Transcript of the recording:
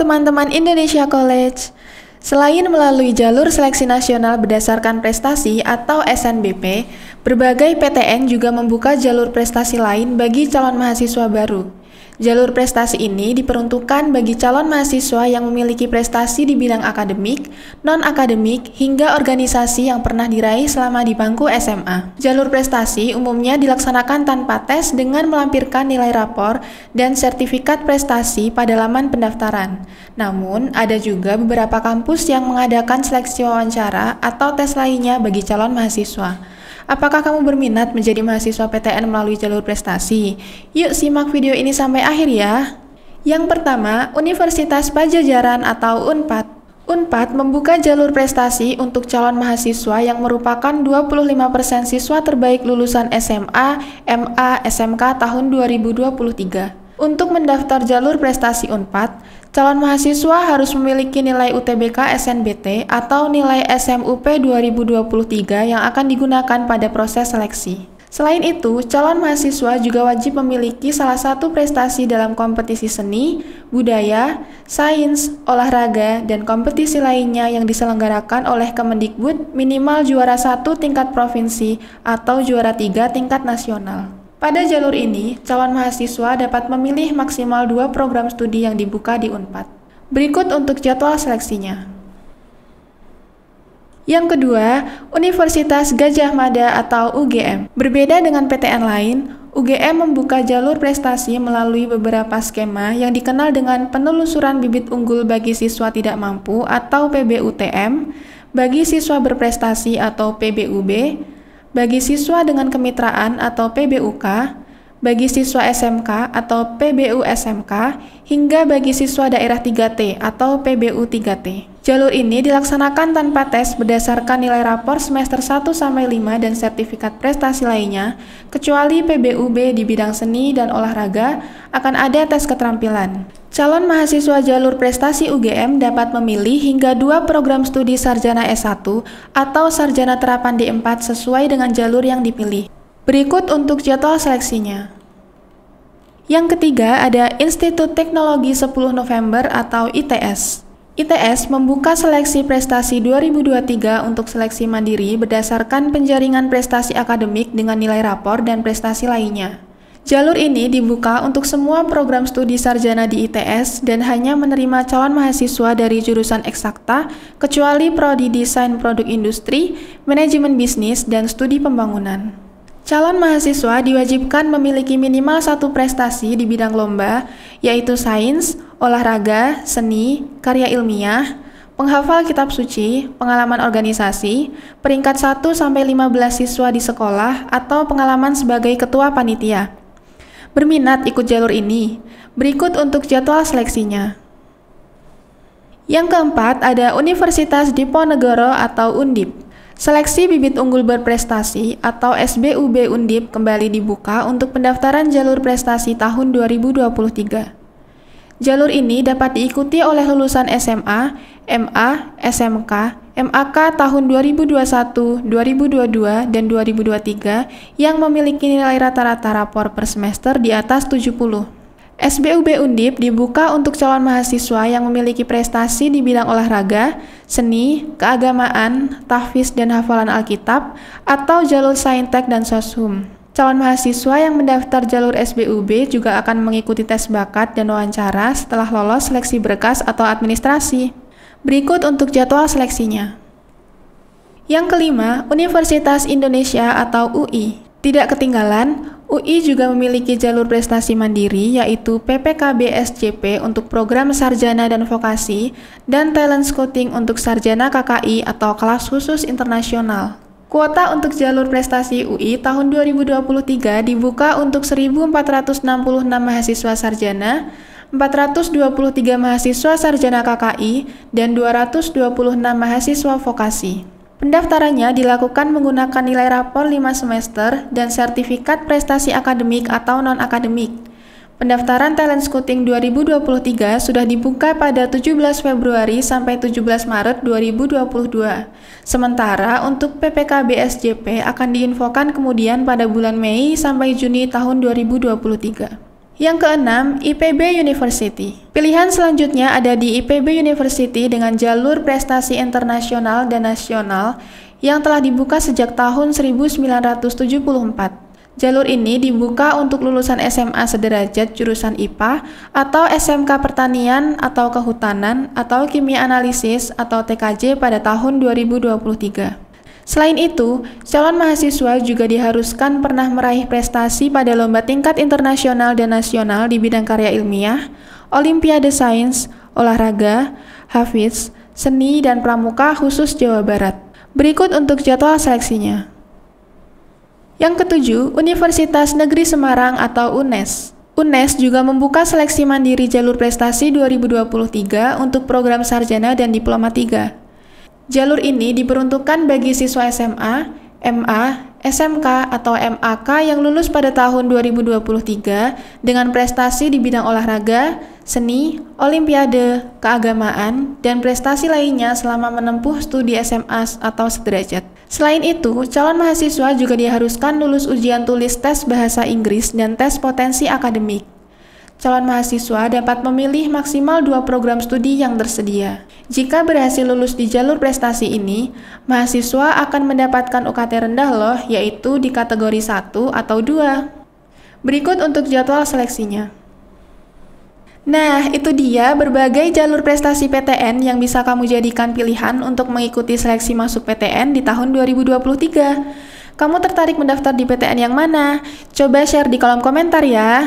teman-teman Indonesia College. Selain melalui jalur seleksi nasional berdasarkan prestasi atau SNBP, berbagai PTN juga membuka jalur prestasi lain bagi calon mahasiswa baru. Jalur prestasi ini diperuntukkan bagi calon mahasiswa yang memiliki prestasi di bidang akademik, non-akademik, hingga organisasi yang pernah diraih selama di bangku SMA. Jalur prestasi umumnya dilaksanakan tanpa tes dengan melampirkan nilai rapor dan sertifikat prestasi pada laman pendaftaran. Namun, ada juga beberapa kampus yang mengadakan seleksi wawancara atau tes lainnya bagi calon mahasiswa. Apakah kamu berminat menjadi mahasiswa PTN melalui jalur prestasi? Yuk simak video ini sampai akhir ya. Yang pertama, Universitas Pajajaran atau UNPAD. UNPAD membuka jalur prestasi untuk calon mahasiswa yang merupakan 25% siswa terbaik lulusan SMA, MA, SMK tahun 2023. Untuk mendaftar jalur prestasi UNPAD, calon mahasiswa harus memiliki nilai UTBK SNBT atau nilai SMUP 2023 yang akan digunakan pada proses seleksi. Selain itu, calon mahasiswa juga wajib memiliki salah satu prestasi dalam kompetisi seni, budaya, sains, olahraga, dan kompetisi lainnya yang diselenggarakan oleh Kemendikbud minimal juara satu tingkat provinsi atau juara tiga tingkat nasional. Pada jalur ini, calon mahasiswa dapat memilih maksimal dua program studi yang dibuka di UNPAD. Berikut untuk jadwal seleksinya. Yang kedua, Universitas Gajah Mada atau UGM. Berbeda dengan PTN lain, UGM membuka jalur prestasi melalui beberapa skema yang dikenal dengan penelusuran bibit unggul bagi siswa tidak mampu atau PBUTM, bagi siswa berprestasi atau PBUB, bagi siswa dengan kemitraan atau PBUK, bagi siswa SMK atau PBU SMK hingga bagi siswa daerah 3T atau PBU 3T. Jalur ini dilaksanakan tanpa tes berdasarkan nilai rapor semester 1 sampai 5 dan sertifikat prestasi lainnya, kecuali PBUB di bidang seni dan olahraga akan ada tes keterampilan. Calon mahasiswa jalur prestasi UGM dapat memilih hingga dua program studi sarjana S1 atau sarjana terapan D4 sesuai dengan jalur yang dipilih. Berikut untuk jadwal seleksinya. Yang ketiga ada Institut Teknologi 10 November atau ITS. ITS membuka seleksi prestasi 2023 untuk seleksi mandiri berdasarkan penjaringan prestasi akademik dengan nilai rapor dan prestasi lainnya. Jalur ini dibuka untuk semua program studi sarjana di ITS dan hanya menerima calon mahasiswa dari jurusan eksakta, kecuali prodi desain produk industri, manajemen bisnis, dan studi pembangunan. Calon mahasiswa diwajibkan memiliki minimal satu prestasi di bidang lomba, yaitu sains, olahraga, seni, karya ilmiah, penghafal kitab suci, pengalaman organisasi, peringkat 1 sampai 15 siswa di sekolah atau pengalaman sebagai ketua panitia. Berminat ikut jalur ini? Berikut untuk jadwal seleksinya. Yang keempat ada Universitas Diponegoro atau Undip. Seleksi bibit unggul berprestasi atau SBUB Undip kembali dibuka untuk pendaftaran jalur prestasi tahun 2023. Jalur ini dapat diikuti oleh lulusan SMA, MA, SMK, MAK tahun 2021, 2022, dan 2023 yang memiliki nilai rata-rata rapor per semester di atas 70. SBUB Undip dibuka untuk calon mahasiswa yang memiliki prestasi di bidang olahraga, seni, keagamaan, tahfiz dan hafalan Alkitab, atau jalur saintek dan soshum. Calon mahasiswa yang mendaftar jalur SBUB juga akan mengikuti tes bakat dan wawancara setelah lolos seleksi berkas atau administrasi. Berikut untuk jadwal seleksinya. Yang kelima, Universitas Indonesia atau UI. Tidak ketinggalan, UI juga memiliki jalur prestasi mandiri yaitu PPKB SCP untuk program sarjana dan vokasi dan talent scouting untuk sarjana KKI atau kelas khusus internasional. Kuota untuk jalur prestasi UI tahun 2023 dibuka untuk 1466 mahasiswa sarjana, 423 mahasiswa sarjana KKI, dan 226 mahasiswa vokasi. Pendaftarannya dilakukan menggunakan nilai rapor 5 semester dan sertifikat prestasi akademik atau non-akademik. Pendaftaran Talent Scouting 2023 sudah dibuka pada 17 Februari sampai 17 Maret 2022. Sementara untuk PPKB SJP akan diinfokan kemudian pada bulan Mei sampai Juni tahun 2023. Yang keenam, IPB University. Pilihan selanjutnya ada di IPB University dengan jalur prestasi internasional dan nasional yang telah dibuka sejak tahun 1974. Jalur ini dibuka untuk lulusan SMA sederajat jurusan IPA atau SMK Pertanian atau Kehutanan atau Kimia Analisis atau TKJ pada tahun 2023. Selain itu, calon mahasiswa juga diharuskan pernah meraih prestasi pada lomba tingkat internasional dan nasional di bidang karya ilmiah, olimpiade sains, olahraga, hafiz, seni, dan pramuka khusus Jawa Barat. Berikut untuk jadwal seleksinya. Yang ketujuh, Universitas Negeri Semarang atau UNES. UNES juga membuka seleksi mandiri jalur prestasi 2023 untuk program sarjana dan diploma 3. Jalur ini diperuntukkan bagi siswa SMA, MA, SMK, atau MAK yang lulus pada tahun 2023 dengan prestasi di bidang olahraga, seni, olimpiade, keagamaan, dan prestasi lainnya selama menempuh studi SMA atau sederajat. Selain itu, calon mahasiswa juga diharuskan lulus ujian tulis tes bahasa Inggris dan tes potensi akademik calon mahasiswa dapat memilih maksimal dua program studi yang tersedia. Jika berhasil lulus di jalur prestasi ini, mahasiswa akan mendapatkan UKT rendah loh, yaitu di kategori 1 atau 2. Berikut untuk jadwal seleksinya. Nah, itu dia berbagai jalur prestasi PTN yang bisa kamu jadikan pilihan untuk mengikuti seleksi masuk PTN di tahun 2023. Kamu tertarik mendaftar di PTN yang mana? Coba share di kolom komentar ya.